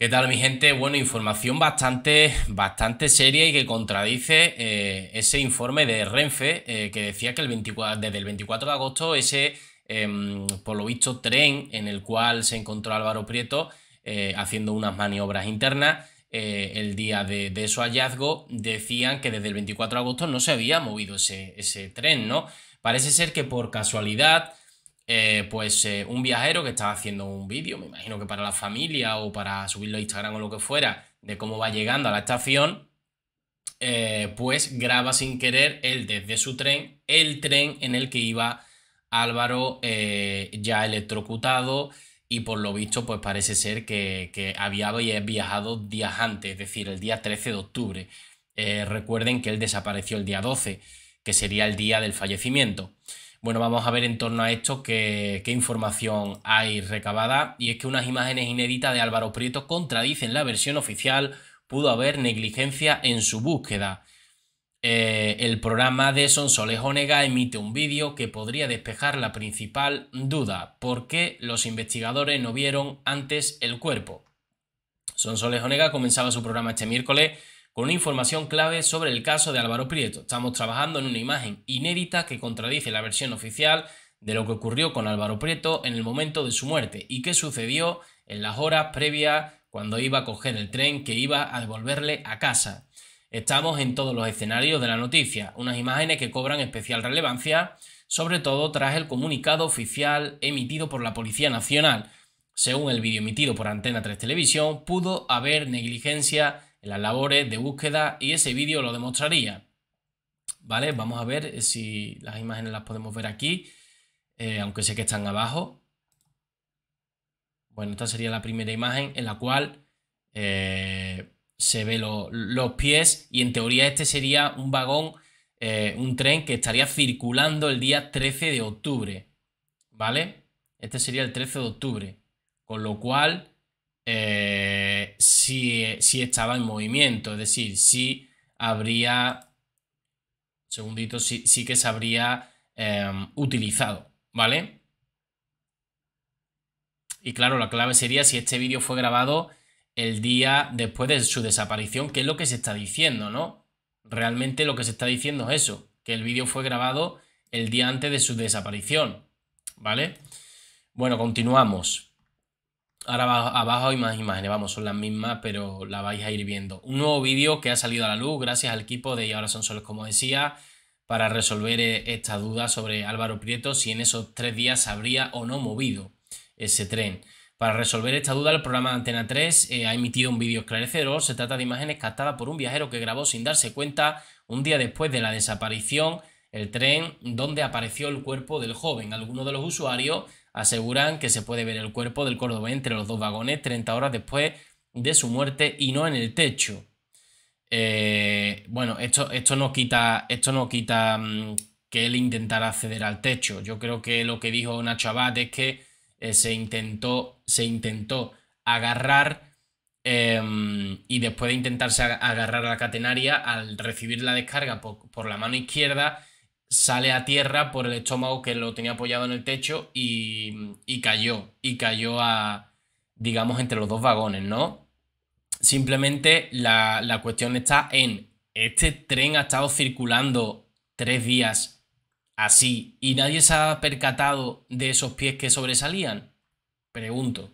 ¿Qué tal mi gente? Bueno, información bastante, bastante seria y que contradice eh, ese informe de Renfe eh, que decía que el 24, desde el 24 de agosto ese, em, por lo visto, tren en el cual se encontró Álvaro Prieto eh, haciendo unas maniobras internas el día de, su hallazgo, decían que desde el 24 de agosto no se había movido ese, ese tren, ¿no? Parece ser que por casualidad eh, pues eh, un viajero que estaba haciendo un vídeo, me imagino que para la familia o para subirlo a Instagram o lo que fuera, de cómo va llegando a la estación, eh, pues graba sin querer él desde su tren, el tren en el que iba Álvaro ya electrocutado y por lo visto pues parece ser que, que había viajado días antes, es decir, el día 13 de octubre. recuerden que él desapareció el día 12, que sería el día del fallecimiento. Bueno, vamos a ver en torno a esto qué, información hay recabada y es que unas imágenes inéditas de Álvaro Prieto contradicen la versión oficial, pudo haber negligencia en su búsqueda. Eh, el programa de Sonsoles Onega emite un vídeo que podría despejar la principal duda, ¿por qué los investigadores no vieron antes el cuerpo? Sonsoles Onega comenzaba su programa este miércoles con información clave sobre el caso de Álvaro Prieto. Estamos trabajando en una imagen inédita que contradice la versión oficial de lo que ocurrió con Álvaro Prieto en el momento de su muerte y qué sucedió en las horas previas cuando iba a coger el tren que iba a devolverle a casa. Estamos en todos los escenarios de la noticia, unas imágenes que cobran especial relevancia, sobre todo tras el comunicado oficial emitido por la Policía Nacional. Según el vídeo emitido por Antena 3 Televisión, pudo haber negligencia en las labores de búsqueda y ese vídeo lo demostraría. ¿Vale? Vamos a ver si las imágenes las podemos ver aquí, eh, aunque sé que están abajo. Bueno, esta sería la primera imagen en la cual eh, se ve los pies y en teoría este sería un vagón, eh, un tren que estaría circulando el día 13 de octubre. ¿Vale? Este sería el 13 de octubre. Con lo cual, si, estaba en movimiento, es decir, si habría, segundito, sí, si, que se habría em, utilizado, ¿vale? Y claro, la clave sería si este vídeo fue grabado el día después de su desaparición, que es lo que se está diciendo, ¿no? Realmente lo que se está diciendo es eso, que el vídeo fue grabado el día antes de su desaparición, ¿vale? Bueno, continuamos. Ahora abajo, hay más imágenes, vamos, son las mismas, pero la vais a ir viendo. Un nuevo vídeo que ha salido a la luz gracias al equipo de Y ahora son solos, como decía, para resolver eh, esta duda sobre Álvaro Prieto, si en esos tres días se habría o no movido ese tren. Para resolver esta duda, el programa Antena 3 eh, ha emitido un vídeo esclarecedor. Se trata de imágenes captadas por un viajero que grabó sin darse cuenta un día después de la desaparición el tren donde apareció el cuerpo del joven. Algunos de los usuarios Aseguran que se puede ver el cuerpo del córdoba entre los dos vagones 30 horas después de su muerte y no en el techo. Eh, bueno, esto, esto, no quita, esto no quita mm, que él intentara acceder al techo. Yo creo que lo que dijo Nacho Abad es que eh, se, intentó, se intentó agarrar em, y después de intentarse agarrar a la catenaria, al recibir la descarga por la mano izquierda, sale a tierra por el estómago que lo tenía apoyado en el techo y, cayó, y cayó a, digamos, entre los dos vagones, ¿no? Simplemente la cuestión está en, este tren ha estado circulando tres días así y nadie se ha percatado de esos pies que sobresalían? Pregunto.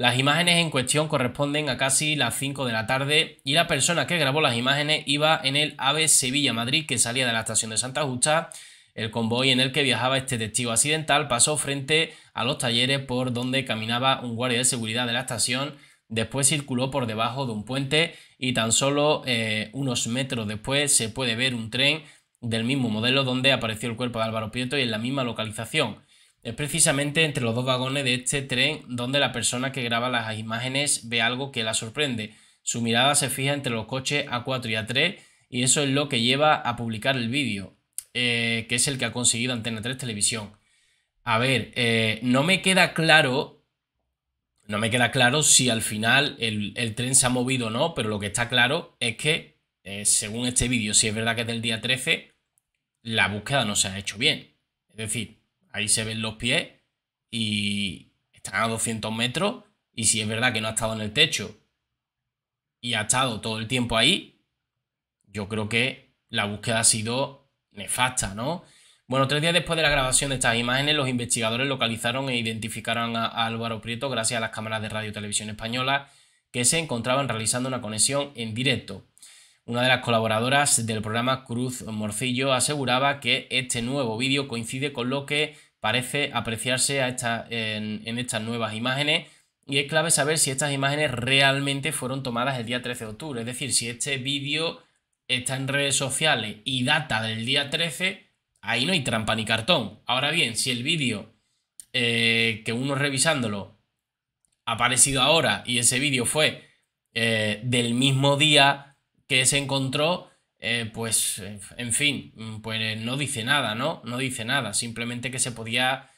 Las imágenes en cuestión corresponden a casi las 5 de la tarde y la persona que grabó las imágenes iba en el AVE Sevilla-Madrid que salía de la estación de Santa Justa. El convoy en el que viajaba este testigo accidental pasó frente a los talleres por donde caminaba un guardia de seguridad de la estación Después circuló por debajo de un puente y tan solo eh, unos metros después se puede ver un tren del mismo modelo donde apareció el cuerpo de Álvaro Prieto y en la misma localización. Es precisamente entre los dos vagones de este tren donde la persona que graba las imágenes ve algo que la sorprende. Su mirada se fija entre los coches A4 y A3 y eso es lo que lleva a publicar el vídeo, eh, que es el que ha conseguido Antena 3 Televisión. A ver, eh, no me queda claro, no me queda claro si al final el, tren se ha movido o no, pero lo que está claro es que, eh, según este vídeo, si es verdad que es del día 13, la búsqueda no se ha hecho bien. Es decir, ahí se ven los pies y están a 200 metros y si es verdad que no ha estado en el techo y ha estado todo el tiempo ahí, yo creo que la búsqueda ha sido nefasta, ¿no? Bueno, tres días después de la grabación de estas imágenes, los investigadores localizaron e identificaron a, Álvaro Prieto gracias a las cámaras de Radio y Televisión Española que se encontraban realizando una conexión en directo una de las colaboradoras del programa Cruz Morcillo aseguraba que este nuevo vídeo coincide con lo que parece apreciarse en, estas nuevas imágenes y es clave saber si estas imágenes realmente fueron tomadas el día 13 de octubre, es decir, si este vídeo está en redes sociales y data del día 13, ahí no hay trampa ni cartón. Ahora bien, si el vídeo eh, que uno revisándolo ha aparecido ahora y ese vídeo fue eh, del mismo día, que se encontró, eh, pues, eh, en fin, mm, pues eh, no dice nada, ¿no? No dice nada, simplemente que se podía...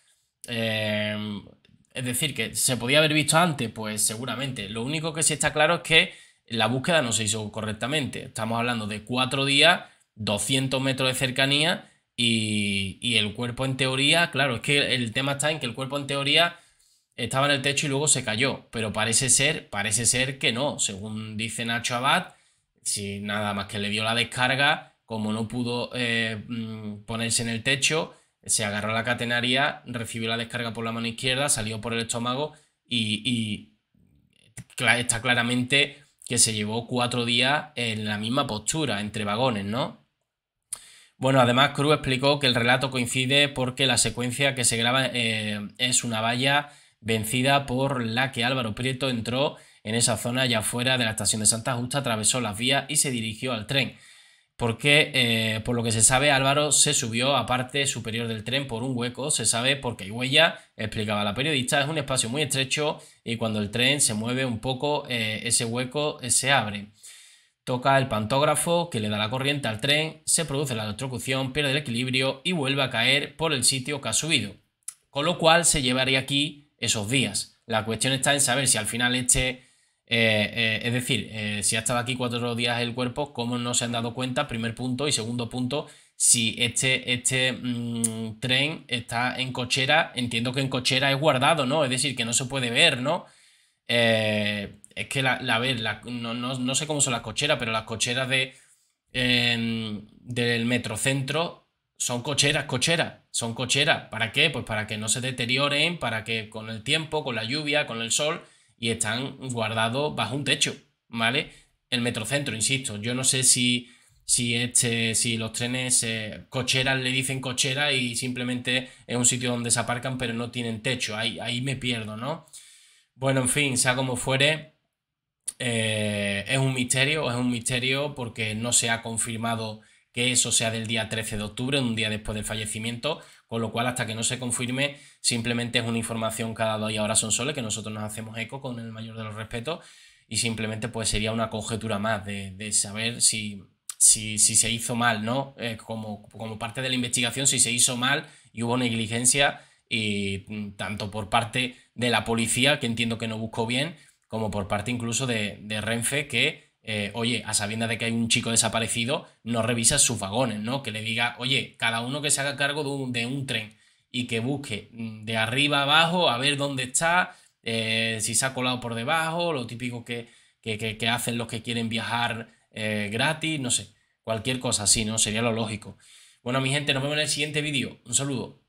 es decir, que se podía haber visto antes, pues seguramente. Lo único que sí está claro es que la búsqueda no se hizo correctamente. Estamos hablando de cuatro días, 200 metros de cercanía y el cuerpo en teoría, claro, es que el tema está en que el cuerpo en teoría estaba en el techo y luego se cayó, pero parece ser, parece ser que no, según dice Nacho Abad, si nada más que le dio la descarga, como no pudo eh, mm, ponerse en el techo, se agarró a la catenaria, recibió la descarga por la mano izquierda, salió por el estómago y, está claramente que se llevó cuatro días en la misma postura, entre vagones, ¿no? Bueno, además Cruz explicó que el relato coincide porque la secuencia que se graba eh, es una valla vencida por la que Álvaro Prieto entró en esa zona ya fuera de la estación de Santa Justa, atravesó las vías y se dirigió al tren. Porque, eh, por lo que se sabe, Álvaro se subió a parte superior del tren por un hueco, se sabe porque hay huella, explicaba la periodista, es un espacio muy estrecho y cuando el tren se mueve un poco, eh, ese hueco eh, se abre. Toca el pantógrafo que le da la corriente al tren, se produce la electrocución, pierde el equilibrio y vuelve a caer por el sitio que ha subido. Con lo cual se llevaría aquí esos días. La cuestión está en saber si al final este eh, eh, es decir, eh, si ha estado aquí cuatro días el cuerpo, ¿cómo no se han dado cuenta? Primer punto. Y segundo punto, si este, este mm, tren está en cochera, entiendo que en cochera es guardado, ¿no? Es decir, que no se puede ver, ¿no? es que la, la ver, no, no, sé cómo son las cocheras, pero las cocheras de, em, del metrocentro son cocheras, cocheras, son cocheras. ¿Para qué? Pues para que no se deterioren, para que con el tiempo, con la lluvia, con el sol y están guardados bajo un techo, ¿vale? El metrocentro, insisto, yo no sé si, si, este, si los trenes eh, cocheras le dicen cochera y simplemente es un sitio donde se aparcan pero no tienen techo, ahí, ahí me pierdo, ¿no? Bueno, en fin, sea como fuere, eh, es un misterio, es un misterio porque no se ha confirmado que eso sea del día 13 de octubre, un día después del fallecimiento, con lo cual hasta que no se confirme simplemente es una información cada dado y ahora son soles que nosotros nos hacemos eco con el mayor de los respetos y simplemente pues sería una conjetura más de, saber si, si, se hizo mal, ¿no? Eh, como, como parte de la investigación, si se hizo mal y hubo negligencia y mm, tanto por parte de la policía, que entiendo que no buscó bien, como por parte incluso de Renfe, que eh, oye, a sabiendas de que hay un chico desaparecido, no revisa sus vagones, ¿no? Que le diga, oye, cada uno que se haga cargo de un, tren y que busque mm, de arriba abajo a ver dónde está, eh, si se ha colado por debajo, lo típico que, hacen los que quieren viajar eh, gratis, no sé, cualquier cosa así, ¿no? Sería lo lógico. Bueno, mi gente, nos vemos en el siguiente vídeo. Un saludo.